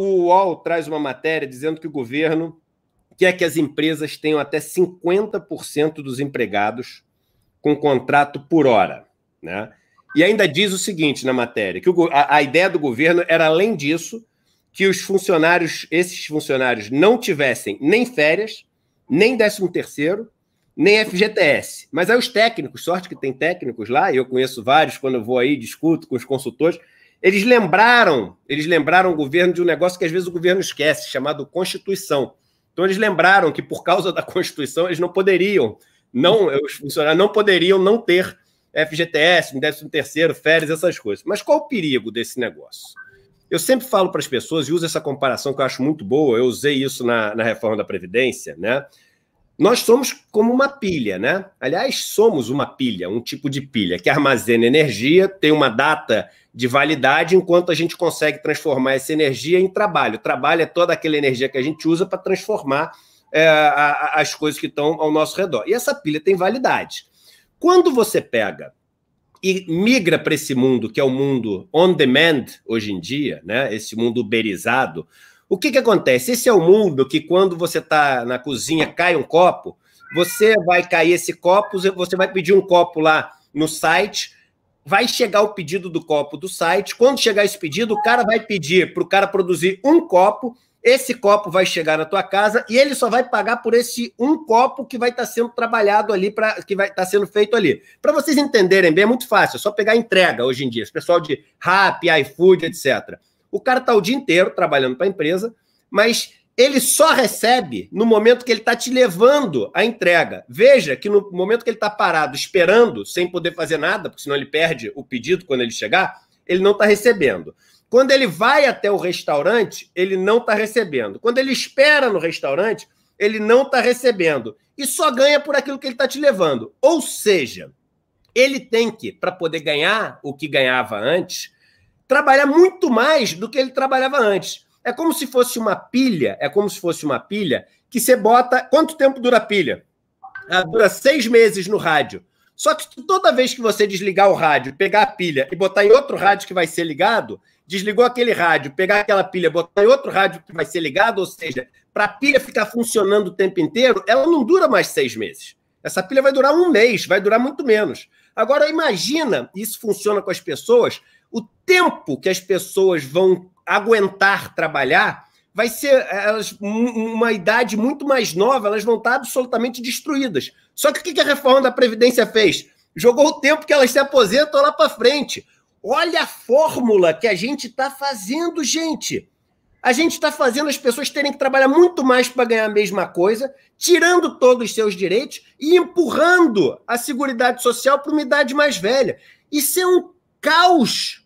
o UOL traz uma matéria dizendo que o governo quer que as empresas tenham até 50% dos empregados com contrato por hora. Né? E ainda diz o seguinte na matéria: que o, a, a ideia do governo era, além disso, que os funcionários, esses funcionários, não tivessem nem férias, nem 13 terceiro, nem FGTS. Mas aí os técnicos, sorte que tem técnicos lá, eu conheço vários quando eu vou aí, discuto com os consultores, eles lembraram, eles lembraram o governo de um negócio que às vezes o governo esquece, chamado Constituição. Então eles lembraram que por causa da Constituição eles não poderiam, não os funcionários não poderiam não ter FGTS, 13 terceiro, férias, essas coisas. Mas qual o perigo desse negócio? Eu sempre falo para as pessoas, e uso essa comparação que eu acho muito boa, eu usei isso na, na reforma da Previdência, né? Nós somos como uma pilha, né? Aliás, somos uma pilha, um tipo de pilha que armazena energia, tem uma data de validade, enquanto a gente consegue transformar essa energia em trabalho. Trabalho é toda aquela energia que a gente usa para transformar é, a, a, as coisas que estão ao nosso redor. E essa pilha tem validade. Quando você pega e migra para esse mundo que é o mundo on demand hoje em dia, né? Esse mundo uberizado, o que, que acontece? Esse é o mundo que, quando você está na cozinha, cai um copo, você vai cair esse copo, você vai pedir um copo lá no site, vai chegar o pedido do copo do site. Quando chegar esse pedido, o cara vai pedir para o cara produzir um copo. Esse copo vai chegar na tua casa e ele só vai pagar por esse um copo que vai estar tá sendo trabalhado ali, pra, que vai estar tá sendo feito ali. Para vocês entenderem bem, é muito fácil, é só pegar entrega hoje em dia, esse pessoal de Rap, iFood, etc. O cara está o dia inteiro trabalhando para a empresa, mas ele só recebe no momento que ele está te levando a entrega. Veja que no momento que ele está parado esperando, sem poder fazer nada, porque senão ele perde o pedido quando ele chegar, ele não está recebendo. Quando ele vai até o restaurante, ele não está recebendo. Quando ele espera no restaurante, ele não está recebendo. E só ganha por aquilo que ele está te levando. Ou seja, ele tem que, para poder ganhar o que ganhava antes, trabalhar muito mais do que ele trabalhava antes. É como se fosse uma pilha, é como se fosse uma pilha que você bota. Quanto tempo dura a pilha? Ela ah, dura seis meses no rádio. Só que toda vez que você desligar o rádio, pegar a pilha e botar em outro rádio que vai ser ligado, desligou aquele rádio, pegar aquela pilha, botar em outro rádio que vai ser ligado, ou seja, para a pilha ficar funcionando o tempo inteiro, ela não dura mais seis meses. Essa pilha vai durar um mês, vai durar muito menos. Agora imagina, isso funciona com as pessoas, o tempo que as pessoas vão aguentar trabalhar vai ser elas, uma idade muito mais nova, elas vão estar absolutamente destruídas. Só que o que a reforma da Previdência fez? Jogou o tempo que elas se aposentam lá para frente. Olha a fórmula que a gente está fazendo, gente. A gente está fazendo as pessoas terem que trabalhar muito mais para ganhar a mesma coisa, tirando todos os seus direitos e empurrando a Seguridade Social para uma idade mais velha. Isso é um caos